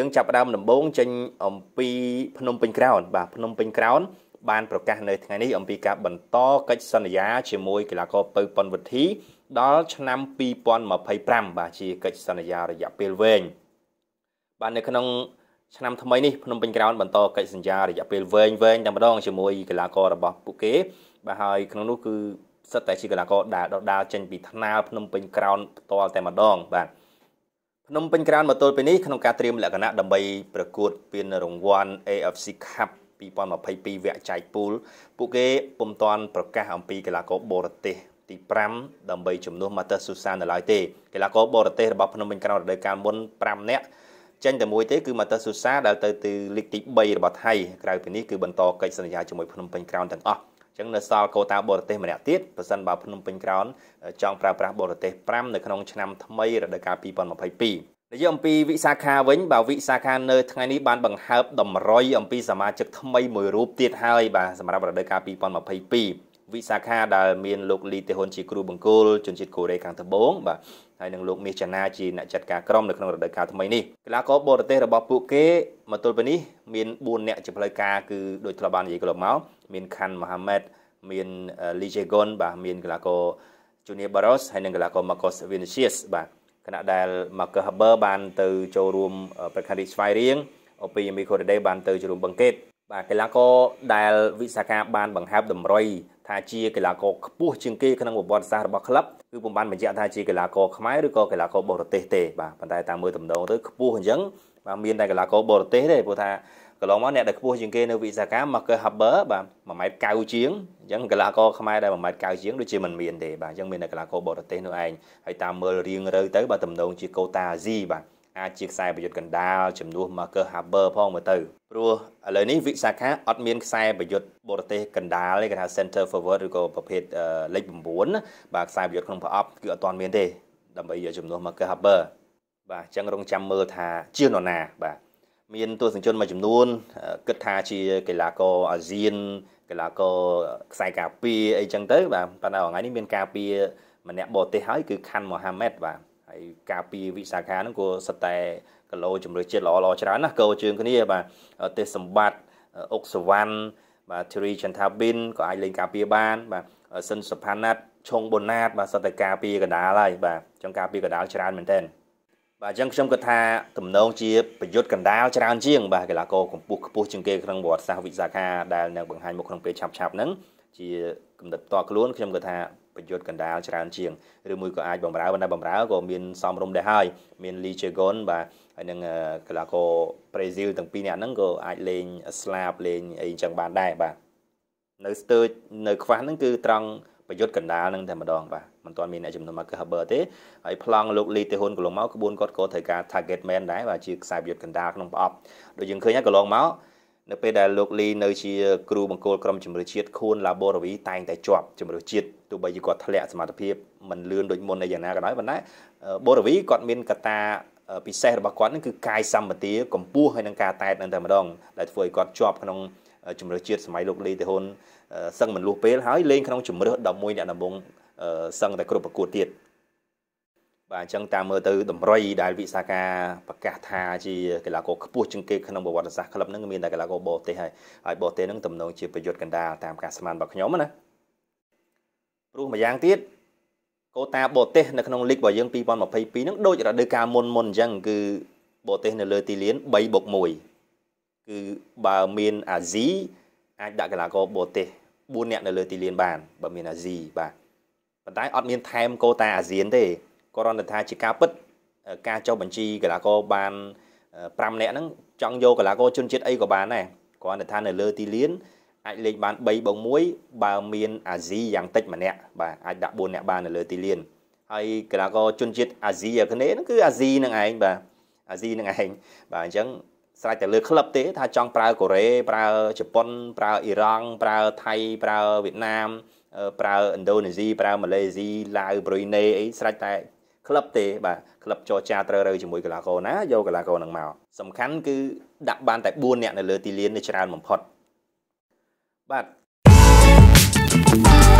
យើងចាប់ផ្ដើមដំបូងចេញអំពីភ្នំពេញក្រោនបាទភ្នំពេញក្រោនបានប្រកាសនៅ ថ្ងៃនេះអំពីការបន្តកិច្ចសន្យា ជាមួយកីឡាករពៅប៉ុនវិធី ដល់ឆ្នាំ2025បាទជាកិច្ចសន្យារយៈពេលវែងបាទនៅក្នុងឆ្នាំថ្មីនេះភ្នំពេញក្រោនបន្តកិច្ចសន្យារយៈពេលវែងវែងតែម្ដងជាមួយកីឡាកររបស់ពួកគេបាទហើយក្នុងនោះគឺសិតតែជាកីឡាករដែលដដាលចេញពីថ្នាលភ្នំពេញក្រោនផ្ទាល់តែម្ដងបាទភ្នំពេញក្រានមកទល់ពេលនេះក្នុងការត្រៀមលក្ខណៈដើម្បីប្រកួតពានរង្វាន់ AFC Cup 2022វគ្គចែកពូលពួកគេពុំទាន់ប្រកាសអំពីកីឡាករបរទេសទី5ដើម្បីជំនួស Matheus Susan នៅឡើយទេកីឡាករបរទេសរបស់ភ្នំពេញក្រៅរដូវកាលមុន5នាក់ចេញតែមួយទេគឺ Matheus Susan ដែលទៅទីលីកទី3របស់ថៃក្រៅពីនេះគឺបន្តកិច្ចសន្យាជាមួយភ្នំពេញក្រៅទាំងអស់ចឹងនៅសល់កូតាបរទេសម្នាក់ទៀតប្រសិនបើភ្នំពេញក្រោនចង់ប្រើប្រាស់បរទេស5នៅក្នុងឆ្នាំថ្មីរដូវកាល2022និយាយអំពីវិសាខាវិញបើវិសាខានៅថ្ងៃនេះបានបង្ហើបតម្រុយអំពីសមាជិកថ្មីមួយរូបទៀតហើយបាទសម្រាប់រដូវកាល2022វិសាខាដែលមានលោកលីទេហ៊ុនជាគ្រូបង្គោលជនជាតិកូរ៉េខាងត្បូងបាទហើយនឹងលោកមាសចាណាជាអ្នកចាត់ការក្រុមនៅក្នុងរដូវកាលថ្មីនេះកីឡាករបរទេសរបស់ពួកគេមកទល់ពេលនេះមាន4អ្នកជាផ្លូវការគឺដូចធ្លាប់បាននិយាយកន្លងមកមានខាន់មូហាម៉េតមានលីជេហ្គុនបាទមានកីឡាករ Junior Barros ហើយនិងកីឡាករ Marcos Vinicius បាទខណៈដែល Marcus Haber បានទៅចូលរួមប្រកាសរីស្វាយរៀងអូពីមីកូរ៉េដេបានទៅចូលរួមបង្កេត បាទកីឡាករដែលវិសាខាបានបង្ហើបតម្រុយថាជាកីឡាករខ្ពស់ជាងគេក្នុងប្រវត្តិសាស្ត្ររបស់ក្លឹបគឺពុំបានបញ្ជាក់ថាជាកីឡាករខ្មែរឬក៏កីឡាករបរទេសទេបាទប៉ុន្តែតាមមើលតំណងទៅខ្ពស់អញ្ចឹងបាទមានតែកីឡាករបរទេសទេព្រោះថាកន្លងមកអ្នកដែលខ្ពស់ជាងគេនៅវិសាកាមកគឺ Haber បាទ1ម៉ែត្រ9ជាងអញ្ចឹងកីឡាករខ្មែរដែល1ម៉ែត្រ9ជាងដូចជាមិនមានទេបាទអញ្ចឹងមានតែកីឡាករបរទេសនោះឯងហើយតាមមើលរៀងរើទៅបាទតំណងជាកូតាអាស៊ីបាទអាចជាខ្សែប្រយុទ្ធកណ្ដាលជំនួស Marcus Haber ផងមើលទៅព្រោះឥឡូវនេះវិសាខាអត់មានខ្សែប្រយុទ្ធបរទេសកណ្ដាលទេគេថា center forward ឬក៏ប្រភេទលេខ9បាទខ្សែប្រយុទ្ធក្នុងប្រអប់គឺអត់ទាន់មានទេដើម្បីយកជំនួស Marcus Haber បាទអញ្ចឹងរងចាំមើលថាជានរណាបាទមានទស្សនិកជនមួយចំនួនគិតថាជាកីឡាករអាស៊ានកីឡាករខ្សែការពារអីចឹងទៅបាទប៉ុន្តែថ្ងៃនេះមានការពារម្នាក់បរទេសហើយគឺខាន់មូហាម៉េតបាទហើយការពារវិសាខាហ្នឹងក៏សិតតែគីឡូជំរឿជាតិល្អល្អច្រើនណាស់កោជើងគ្នាបាទទេសសម្បត្តិអុកសវណ្ណបាទ Thierry Chantabin ក៏អាចលេងការពារបានបាទសិនសុផាណាត់ឆុងប៊ុនណាតបាទសិតតែការពារកដាលហើយបាទអញ្ចឹងការពារកដាលច្រើនមែនតើបាទអញ្ចឹងខ្ញុំគិតថាទំនងជាប្រយុទ្ធកណ្ដាលច្រើនជាងបាទកីឡាករកម្ពស់ខ្ពស់ជាងគេក្នុងប្រវត្តិសាស្ត្រវិសាខាដែលនឹងបង្ហាញមកក្នុងពេលឆាប់ៗហ្នឹងជាកំណត់តខ្លួនខ្ញុំគិតថាប្រយុទ្ធកណ្ដាលច្រើនជាងឬមួយក៏អាចបំរើបណ្ដាបំរើក៏មានសំរុំដែរហើយ មាន Lee Chagon បាទហើយនឹងកីឡាករប្រេស៊ីលទាំងពីរនាក់ហ្នឹងក៏អាចលេងស្លាបលេងអីចឹងបានដែរបាទនៅស្ទើចនៅខ្វះហ្នឹងគឺត្រង់ប្រយុទ្ធកណ្ដាលហ្នឹងតែម្ដងបាទមិនទាន់មានអ្នកចំនួនមកគឺ Haber ទេហើយប្លង់លោកលីទេហ៊ុនកន្លងមកក្បួនគាត់ក៏ត្រូវការ target man ដែរបាទជាខ្សែប្រយុទ្ធកណ្ដាលក្នុងប្រអប់ដូចយើងឃើញហើយកន្លងមកនៅពេលដែលលោកលីនៅជាគ្រូបង្គោលក្រុមជំនឿជាតិខួនឡាបូរវីតែងតែជាប់ជំនឿជាតិទោះបីជាគាត់ធ្លាក់សមត្ថភាពមិនលឿនដូចមុនអីយ៉ាងណាក៏ដោយប៉ុន្តែបូរវីគាត់មានកត្តា ពិសេសរបស់គាត់នឹងគឺកាយសម្បទាកម្ពស់ហើយនឹងការតែតនៅតែម្ដងដែលធ្វើឲ្យគាត់ជាប់ក្នុងជំនឿជាតិសម័យលោកលីទេហ៊ុនសឹងមិនលុះពេលហើយលេងក្នុងជំនឿ11អ្នកដំបងសឹងតែគ្រប់ប្រកួតទៀតបាទអញ្ចឹងតាមមើលទៅ តម្រុយដែលវិសាខាប្រកាសថាជាកីឡាករខ្ពស់ជាងគេក្នុងប្រវត្តិសាស្ត្រក្លឹបហ្នឹងមានតែកីឡាករបរទេសហើយហើយបរទេសហ្នឹងទំនងជាប្រយុទ្ធកណ្ដាលតាមការស្មានរបស់ខ្ញុំណាព្រោះម្យ៉ាងទៀតកូតាបរទេសនៅក្នុងលីករបស់យើង2022ហ្នឹងដូចរដូវកាលមុនមុនអញ្ចឹងគឺបរទេស នៅលើទីលាន3បូក1គឺបើមានអាស៊ី អាចដាក់កីឡាករបរទេស4នាក់នៅលើទីលានបានបើមានអាស៊ីបាទប៉ុន្តែអត់មានថែមកូតាអាស៊ានទេគ្រាន់តែថាជាការពិតការចុះបញ្ជីកីឡាករបាន5នាក់ហ្នឹងចង់យកកីឡាករជនជាតិអីក៏បានដែរគ្រាន់តែថានៅលើទីលានអាចលេងបាន3បង1បើមានអាស៊ីយ៉ាងតិចម្នាក់បាទអាចដាក់4នាក់បាននៅលើទីលានហើយកីឡាករជនជាតិអាស៊ីអាគ្នេយ៍ហ្នឹងគឺអាស៊ីនឹងឯងបាទអាស៊ីនឹងឯងបាទអញ្ចឹងស្រេចតែលើក្លឹបទេថាចង់ប្រើកូរ៉េប្រើជប៉ុនប្រើអ៊ីរ៉ង់ប្រើថៃប្រើវៀតណាមប្រើឥណ្ឌូនេស៊ីប្រើម៉ាឡេស៊ីឡាវប្រ៊ុយណេអីស្រេចតែក្លឹបទេបាទក្លឹបចរចាត្រូវរើជាមួយកីឡាករណាយកកីឡាករនឹងមកសំខាន់គឺដាក់បានតែ4នាក់នៅលើទីលាននេះច្រើនបំផុតបាទ